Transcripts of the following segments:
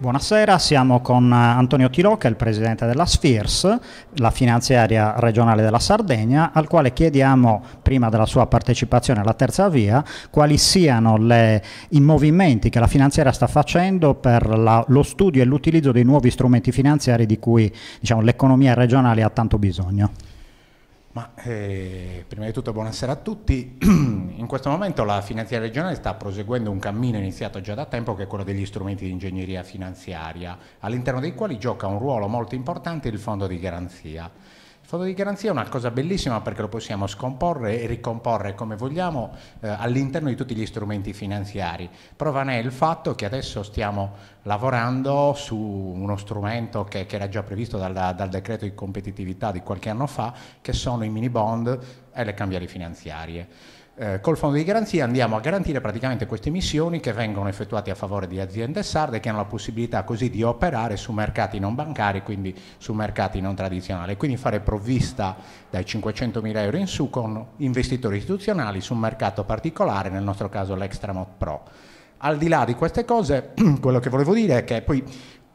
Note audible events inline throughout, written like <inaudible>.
Buonasera, siamo con eh, Antonio Tirocca, il presidente della SFIRS, la finanziaria regionale della Sardegna, al quale chiediamo, prima della sua partecipazione alla terza via, quali siano le, i movimenti che la finanziaria sta facendo per la, lo studio e l'utilizzo dei nuovi strumenti finanziari di cui diciamo, l'economia regionale ha tanto bisogno. Ma, eh, prima di tutto buonasera a tutti. <clears throat> in questo momento la finanziaria regionale sta proseguendo un cammino iniziato già da tempo che è quello degli strumenti di ingegneria finanziaria, all'interno dei quali gioca un ruolo molto importante il fondo di garanzia. Il fondo di garanzia è una cosa bellissima perché lo possiamo scomporre e ricomporre come vogliamo eh, all'interno di tutti gli strumenti finanziari. Prova ne è il fatto che adesso stiamo lavorando su uno strumento che, che era già previsto dal, dal decreto di competitività di qualche anno fa, che sono i mini bond e le cambiali finanziarie eh, col fondo di garanzia andiamo a garantire praticamente queste missioni che vengono effettuate a favore di aziende sarde che hanno la possibilità così di operare su mercati non bancari, quindi su mercati non tradizionali, quindi fare provvista dai 500.000 euro in su con investitori istituzionali su un mercato particolare, nel nostro caso l'Extramot Pro. Al di là di queste cose, <clears throat> quello che volevo dire è che poi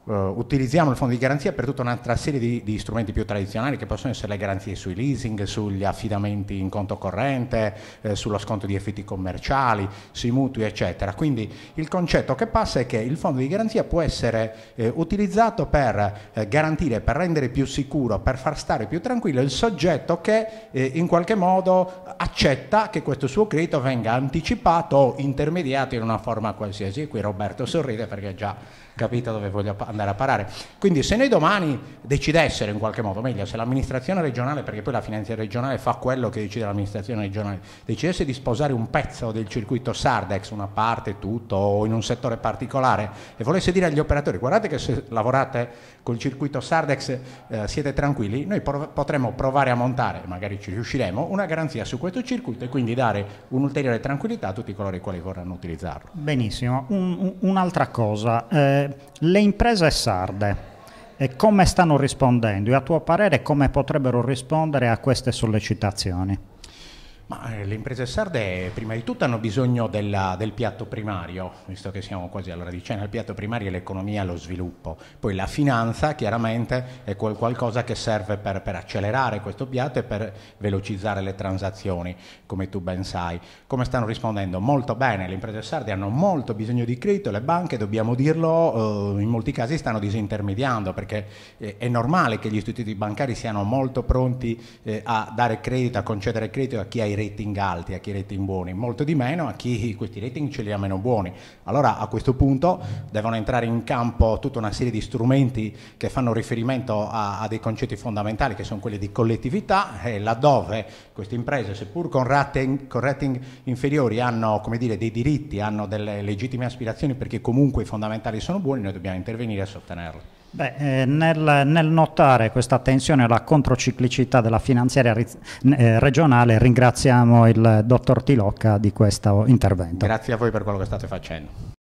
Uh, utilizziamo il fondo di garanzia per tutta un'altra serie di, di, strumenti più tradizionali che possono essere le garanzie sui leasing, sugli affidamenti in conto corrente, eh, sullo sconto di effetti commerciali, sui mutui eccetera. Quindi il concetto che passa è che il fondo di garanzia può essere eh, utilizzato per eh, garantire, per rendere più sicuro, per far stare più tranquillo il soggetto che eh, in qualche modo accetta che questo suo credito venga anticipato o intermediato in una forma qualsiasi. E qui Roberto sorride perché ha già capito dove voglio parlare andare a parare. Quindi se noi domani decidessero in qualche modo, meglio se l'amministrazione regionale, perché poi la finanza regionale fa quello che decide l'amministrazione regionale, decidesse di sposare un pezzo del circuito Sardex, una parte, tutto, o in un settore particolare, e volesse dire agli operatori guardate che se lavorate col circuito Sardex eh, siete tranquilli, noi prov- potremmo provare a montare, magari ci riusciremo, una garanzia su questo circuito e quindi dare un'ulteriore tranquillità a tutti coloro i quali vorranno utilizzarlo. Benissimo, un, un, un'altra cosa, eh, le imprese pugliese sarde. E come stanno rispondendo e a tuo parere come potrebbero rispondere a queste sollecitazioni? Ma eh, le imprese sarde prima di tutto hanno bisogno della, del piatto primario, visto che siamo quasi alla radicena, il piatto primario è l'economia e lo sviluppo, poi la finanza chiaramente è quel qualcosa che serve per, per, accelerare questo piatto e per velocizzare le transazioni, come tu ben sai. Come stanno rispondendo? Molto bene, le imprese sarde hanno molto bisogno di credito, le banche, dobbiamo dirlo, eh, in molti casi stanno disintermediando perché eh, è normale che gli istituti bancari siano molto pronti eh, a dare credito, a concedere credito a chi ha i dai rating alti a chi rating buoni, molto di meno a chi questi rating ce li ha meno buoni. Allora a questo punto devono entrare in campo tutta una serie di strumenti che fanno riferimento a, a dei concetti fondamentali che sono quelli di collettività e laddove queste imprese seppur con rating, con rating inferiori hanno dire, dei diritti, hanno delle legittime aspirazioni perché comunque i fondamentali sono buoni, noi dobbiamo intervenire e sostenerli. Beh, eh, nel, nel, notare questa tensione alla controciclicità della finanziaria eh, regionale ringraziamo il dottor Tilocca di questo intervento. Grazie a voi per quello che state facendo.